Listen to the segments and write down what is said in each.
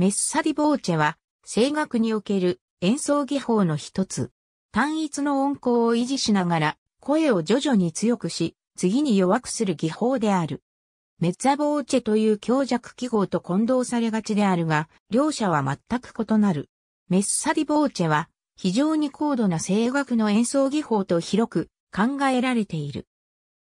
メッサディボーチェは、声楽における演奏技法の一つ。単一の音高を維持しながら、声を徐々に強くし、次に弱くする技法である。メッツァボーチェという強弱記号と混同されがちであるが、両者は全く異なる。メッサディボーチェは、非常に高度な声楽の演奏技法と広く考えられている。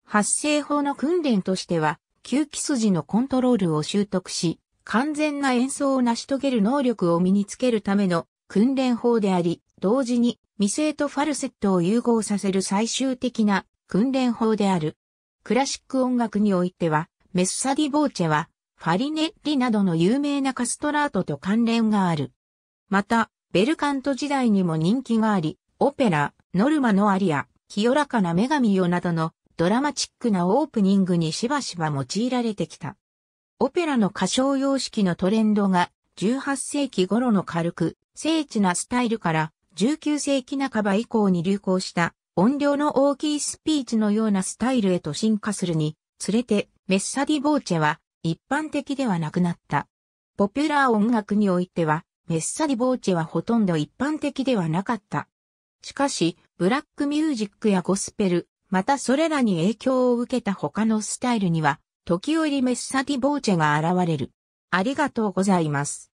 発声法の訓練としては、吸気筋のコントロールを習得し、完全な演奏を成し遂げる能力を身につけるための訓練法であり、同時に未声とファルセットを融合させる最終的な訓練法である。クラシック音楽においては、メッサディボーチェは、ファリネッリなどの有名なカストラートと関連がある。また、ベルカント時代にも人気があり、オペラ、ノルマのアリア、清らかな女神よなどのドラマチックなオープニングにしばしば用いられてきた。オペラの歌唱様式のトレンドが18世紀頃の軽く、精緻なスタイルから19世紀半ば以降に流行した音量の大きいスピーチのようなスタイルへと進化するにつれてメッサディボーチェは一般的ではなくなった。ポピュラー音楽においてはメッサディボーチェはほとんど一般的ではなかった。しかし、ブラックミュージックやゴスペル、またそれらに影響を受けた他のスタイルには時折メッサティボーチェが現れる。ありがとうございます。